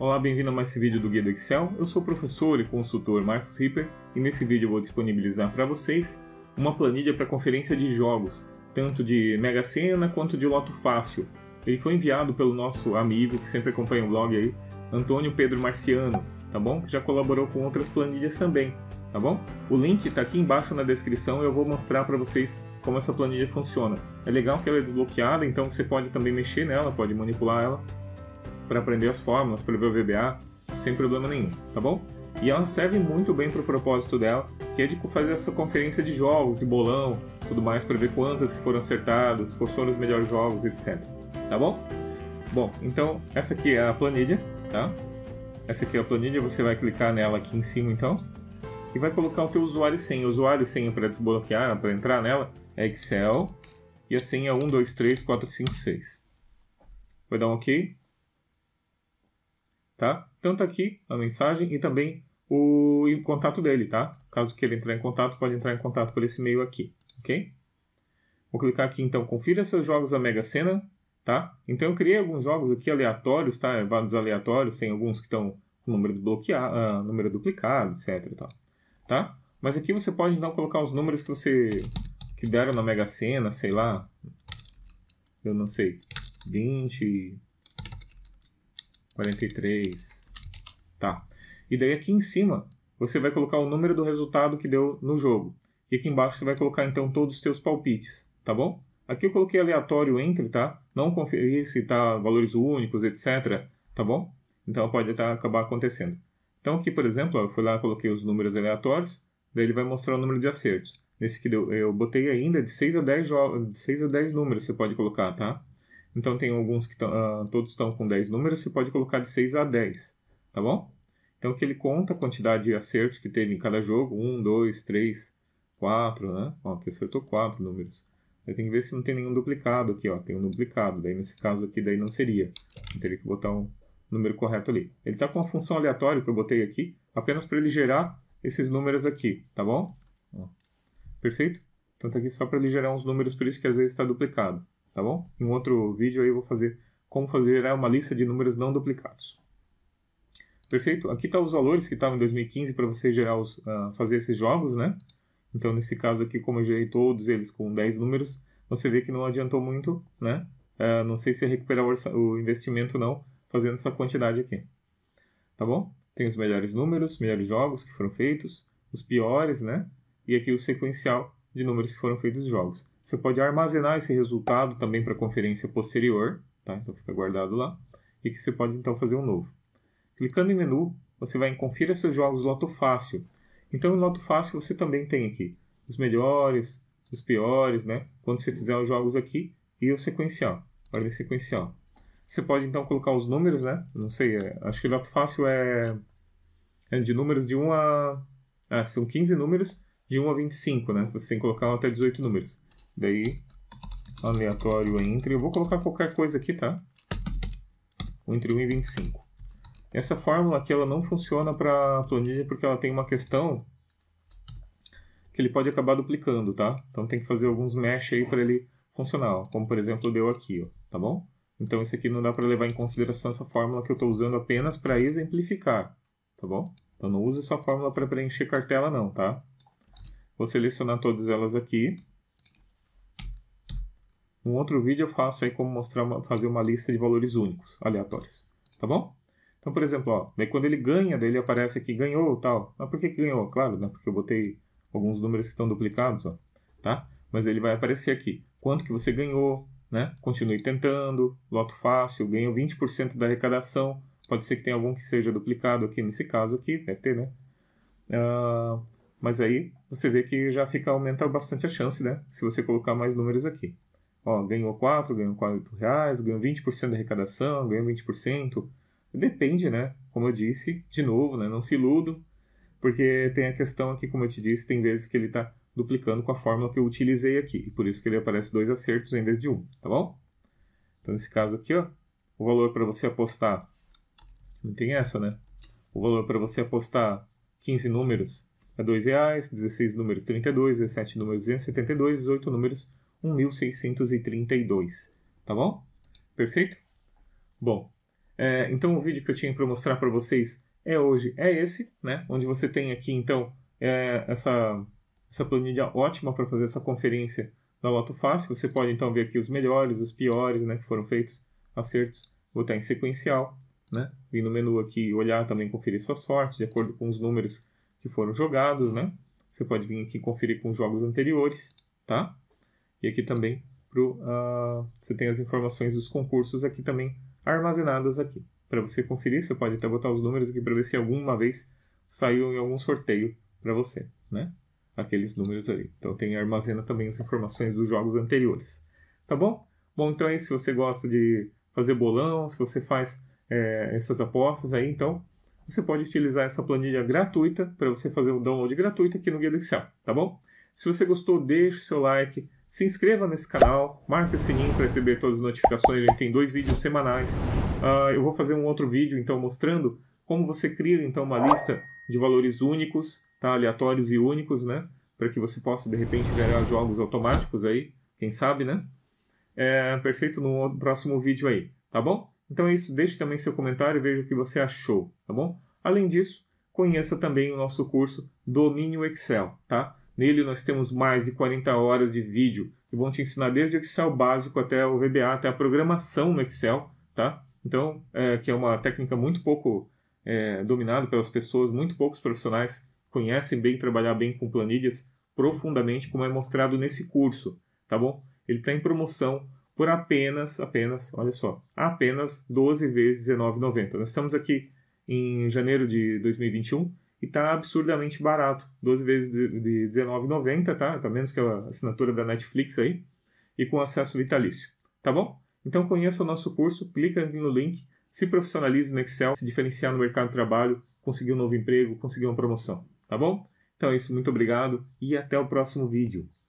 Olá, bem-vindo a mais esse vídeo do Guia do Excel. Eu sou o professor e consultor Marcos Ripper e nesse vídeo eu vou disponibilizar para vocês uma planilha para conferência de jogos, tanto de Mega Sena quanto de Loto Fácil. Ele foi enviado pelo nosso amigo que sempre acompanha o blog aí, Antônio Pedro Marciano, tá bom? Que já colaborou com outras planilhas também, tá bom? O link está aqui embaixo na descrição e eu vou mostrar para vocês como essa planilha funciona. É legal que ela é desbloqueada, então você pode também mexer nela, pode manipular ela para aprender as fórmulas, para ver o VBA, sem problema nenhum, tá bom? E ela serve muito bem para o propósito dela, que é de fazer essa conferência de jogos, de bolão, tudo mais, para ver quantas que foram acertadas, quais foram os melhores jogos, etc. Tá bom? Bom, então essa aqui é a planilha, tá? Essa aqui é a planilha, você vai clicar nela aqui em cima então e vai colocar o teu usuário e senha. O usuário e senha para desbloquear, para entrar nela, é Excel e a senha 123456. É vai dar um OK? tá? Tanto aqui a mensagem e também o, contato dele, tá? Caso queira entrar em contato, pode entrar em contato por esse e-mail aqui, ok? Vou clicar aqui então, confira seus jogos da Mega Sena, tá? Então eu criei alguns jogos aqui aleatórios, tá? É, vários aleatórios, tem alguns que estão com número bloqueado, uh, ah, número duplicado, etc, tá? Mas aqui você pode então colocar os números que você que deram na Mega Sena, sei lá. Eu não sei. 20, 43. Tá. E daí aqui em cima você vai colocar o número do resultado que deu no jogo. E aqui embaixo você vai colocar então todos os teus palpites, tá bom? Aqui eu coloquei aleatório entre, tá? Não conferir se tá valores únicos, etc, tá bom? Então pode até tá, acabar acontecendo. Então aqui, por exemplo, ó, eu fui lá e coloquei os números aleatórios, daí ele vai mostrar o número de acertos. Nesse que deu, eu botei ainda de 6 a 10 de 6 a 10 números você pode colocar, tá? Então tem alguns que uh, todos estão com 10 números, você pode colocar de 6 a 10, tá bom? Então que ele conta a quantidade de acertos que teve em cada jogo, 1, 2, 3, 4, né? Ó, aqui acertou 4 números. Aí tem que ver se não tem nenhum duplicado aqui, ó, tem um duplicado, daí nesse caso aqui daí não seria. Eu teria que botar um número correto ali. Ele está com uma função aleatória que eu botei aqui, apenas para ele gerar esses números aqui, tá bom? Ó. Perfeito? Então tá aqui só para ele gerar uns números, por isso que às vezes está duplicado tá bom? Em um outro vídeo aí eu vou fazer como fazer né, uma lista de números não duplicados. Perfeito? Aqui estão tá os valores que estavam em 2015 para você gerar os, uh, fazer esses jogos, né? Então, nesse caso aqui, como eu gerei todos eles com 10 números, você vê que não adiantou muito, né? Uh, não sei se é recuperar o, o investimento não, fazendo essa quantidade aqui. Tá bom? Tem os melhores números, melhores jogos que foram feitos, os piores, né? E aqui o sequencial de números que foram feitos os jogos. Você pode armazenar esse resultado também para conferência posterior, tá? Então fica guardado lá. E que você pode então fazer um novo. Clicando em menu, você vai em confira seus jogos Loto Fácil. Então, no Loto Fácil você também tem aqui os melhores, os piores, né? Quando você fizer os jogos aqui e o sequencial, ordem sequencial. Você pode então colocar os números, né? Não sei, é, acho que Loto Fácil é, é de números de 1 a. Ah, são 15 números de 1 a 25, né? Você tem que colocar até 18 números. Daí, aleatório entre. Eu vou colocar qualquer coisa aqui, tá? Entre 1 e 25. Essa fórmula aqui ela não funciona para planilha porque ela tem uma questão que ele pode acabar duplicando, tá? Então tem que fazer alguns mesh aí para ele funcionar, ó. como por exemplo deu aqui, ó, tá bom? Então isso aqui não dá para levar em consideração essa fórmula que eu estou usando apenas para exemplificar, tá bom? Então não use essa fórmula para preencher cartela não, tá? Vou selecionar todas elas aqui num outro vídeo eu faço aí como mostrar uma, fazer uma lista de valores únicos, aleatórios, tá bom? Então, por exemplo, ó, daí quando ele ganha, daí ele aparece aqui, ganhou tal. Mas por que, que ganhou? Claro, né? Porque eu botei alguns números que estão duplicados, ó, tá? Mas ele vai aparecer aqui, quanto que você ganhou, né? Continue tentando, loto fácil, ganhou 20% da arrecadação. Pode ser que tenha algum que seja duplicado aqui, nesse caso aqui, deve ter, né? Uh, mas aí você vê que já fica aumenta bastante a chance, né? Se você colocar mais números aqui. Ó, ganhou 4, ganhou 4 reais, ganhou 20% da arrecadação, ganhou 20%. Depende, né? Como eu disse, de novo, né? Não se iludo porque tem a questão aqui, como eu te disse, tem vezes que ele está duplicando com a fórmula que eu utilizei aqui, e por isso que ele aparece dois acertos em vez de um, tá bom? Então, nesse caso aqui, ó, o valor para você apostar, não tem essa, né? O valor para você apostar 15 números é R$ reais, 16 números 32, 17 números 272, 18 números 1632, tá bom? Perfeito? Bom, é, então o vídeo que eu tinha para mostrar para vocês é hoje é esse, né? Onde você tem aqui então é, essa essa planilha ótima para fazer essa conferência da Loto Fácil. Você pode então ver aqui os melhores, os piores, né? Que foram feitos acertos. Botar em sequencial, né? Vim no menu aqui olhar também conferir sua sorte de acordo com os números que foram jogados, né? Você pode vir aqui conferir com jogos anteriores, tá? E aqui também pro, uh, você tem as informações dos concursos aqui também armazenadas aqui. Para você conferir, você pode até botar os números aqui para ver se alguma vez saiu em algum sorteio para você, né? Aqueles números ali. Então tem armazena também as informações dos jogos anteriores. Tá bom? Bom, então aí é se você gosta de fazer bolão, se você faz é, essas apostas aí, então você pode utilizar essa planilha gratuita para você fazer um download gratuito aqui no Guia do Excel, tá bom? Se você gostou, deixe o seu like, se inscreva nesse canal, marque o sininho para receber todas as notificações. Ele tem dois vídeos semanais. Uh, eu vou fazer um outro vídeo então mostrando como você cria então uma lista de valores únicos, tá? aleatórios e únicos, né? Para que você possa de repente gerar jogos automáticos aí, quem sabe, né? É, perfeito no próximo vídeo aí, tá bom? Então é isso, deixe também seu comentário e veja o que você achou, tá bom? Além disso, conheça também o nosso curso Domínio Excel, tá? Nele nós temos mais de 40 horas de vídeo que vão te ensinar desde o Excel básico até o VBA, até a programação no Excel, tá? Então, é, que é uma técnica muito pouco é, dominada pelas pessoas, muito poucos profissionais conhecem bem, trabalhar bem com planilhas profundamente, como é mostrado nesse curso, tá bom? Ele está em promoção por apenas, apenas, olha só, apenas 12 vezes R$19,90. Nós estamos aqui em janeiro de 2021 e tá absurdamente barato. 12 vezes de R$19,90, tá? Tá menos que a assinatura da Netflix aí. E com acesso vitalício. Tá bom? Então conheça o nosso curso, clica aqui no link, se profissionalize no Excel, se diferenciar no mercado de trabalho, conseguir um novo emprego, conseguir uma promoção. Tá bom? Então é isso, muito obrigado e até o próximo vídeo.